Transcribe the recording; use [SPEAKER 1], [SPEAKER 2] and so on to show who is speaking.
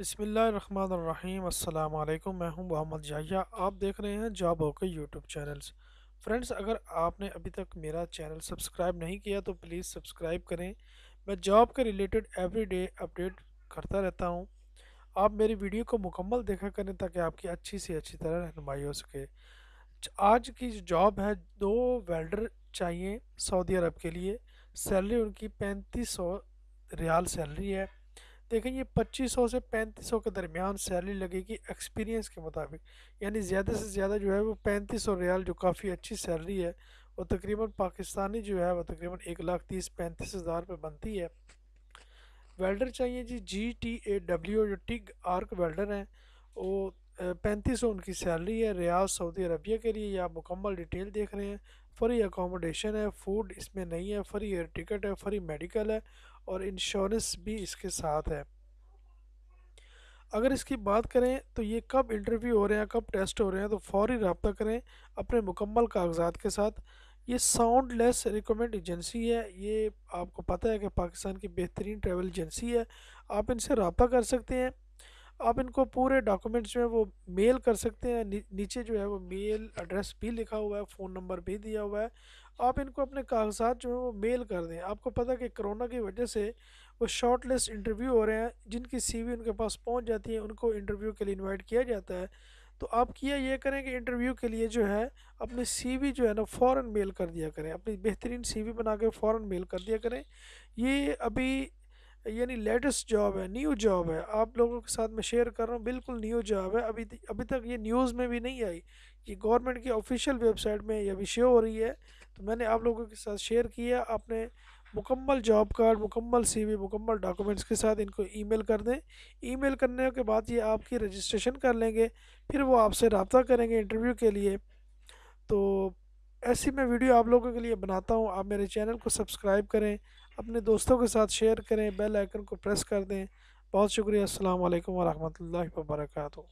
[SPEAKER 1] बसमीम् अल्लाम मैं हूं मोहम्मद जाहिया आप देख रहे हैं जॉब होकर यूट्यूब चैनल्स फ्रेंड्स अगर आपने अभी तक मेरा चैनल सब्सक्राइब नहीं किया तो प्लीज़ सब्सक्राइब करें मैं जॉब के रिलेटेड एवरीडे अपडेट करता रहता हूं आप मेरी वीडियो को मुकम्मल देखा करें ताकि आपकी अच्छी से अच्छी तरह रहनमाई हो सके आज की जॉब है दो वेल्डर चाहिए सऊदी अरब के लिए सैलरी उनकी पैंतीस सौ रियाल सैलरी है देखें ये 2500 से 3500 के दरमियान सैलरी लगेगी एक्सपीरियंस के मुताबिक यानी ज़्यादा से ज़्यादा जो है वो 3500 रियाल जो काफ़ी अच्छी सैलरी है वो तकरीबन पाकिस्तानी जो है वो तकरीबन एक लाख तीस पैंतीस हज़ार रुपये बनती है वेल्डर चाहिए जी जी टी ए डब्ल्यू जो टिग आर्क वेल्डर हैं वो पैंतीस सौ उनकी सैलरी है रियाज सऊदी अरबिया के लिए आप मुकम्मल डिटेल देख रहे हैं फ्री अकोमोडेशन है फूड इसमें नहीं है फ्री एयर टिकट है फ्री मेडिकल है और इंश्योरेंस भी इसके साथ है अगर इसकी बात करें तो ये कब इंटरव्यू हो रहे हैं कब टेस्ट हो रहे हैं तो फौरी रबता करें अपने मुकम्मल कागजात के साथ ये साउंड लेस रिकमेंड एजेंसी है ये आपको पता है कि पाकिस्तान की बेहतरीन ट्रैवल एजेंसी है आप इनसे रबता कर सकते हैं आप इनको पूरे डॉक्यूमेंट्स जो है वो मेल कर सकते हैं नी, नीचे जो है वो मेल एड्रेस भी लिखा हुआ है फ़ोन नंबर भी दिया हुआ है आप इनको अपने कागजात जो है वो मेल कर दें आपको पता कि कोरोना की वजह से वो शॉर्ट लिस्ट इंटरव्यू हो रहे हैं जिनकी सीवी उनके पास पहुंच जाती है उनको इंटरव्यू के लिए इनवाइट किया जाता है तो आप किया ये करें कि इंटरव्यू के लिए जो है अपनी सीवी जो है ना फ़ौर मेल कर दिया करें अपनी बेहतरीन सीवी बना के फ़ौर मेल कर दिया करें ये अभी यानी लेटेस्ट जॉब है न्यू जॉब है आप लोगों के साथ मैं शेयर कर रहा हूँ बिल्कुल न्यू जॉब है अभी अभी तक ये न्यूज़ में भी नहीं आई ये गवर्नमेंट की ऑफिशियल वेबसाइट में ये अभी शो हो रही है तो मैंने आप लोगों के साथ शेयर किया आपने मुकम्मल जॉब कार्ड मुकम्मल सीवी मुकम्मल डॉक्यूमेंट्स के साथ इनको ईमेल कर दें ईमेल करने के बाद ये आपकी रजिस्ट्रेशन कर लेंगे फिर वो आपसे रबता करेंगे इंटरव्यू के लिए तो ऐसी मैं वीडियो आप लोगों के लिए बनाता हूँ आप मेरे चैनल को सब्सक्राइब करें अपने दोस्तों के साथ शेयर करें बेल आइकन को प्रेस कर दें बहुत शुक्रिया अल्लाम वरहमल वर्का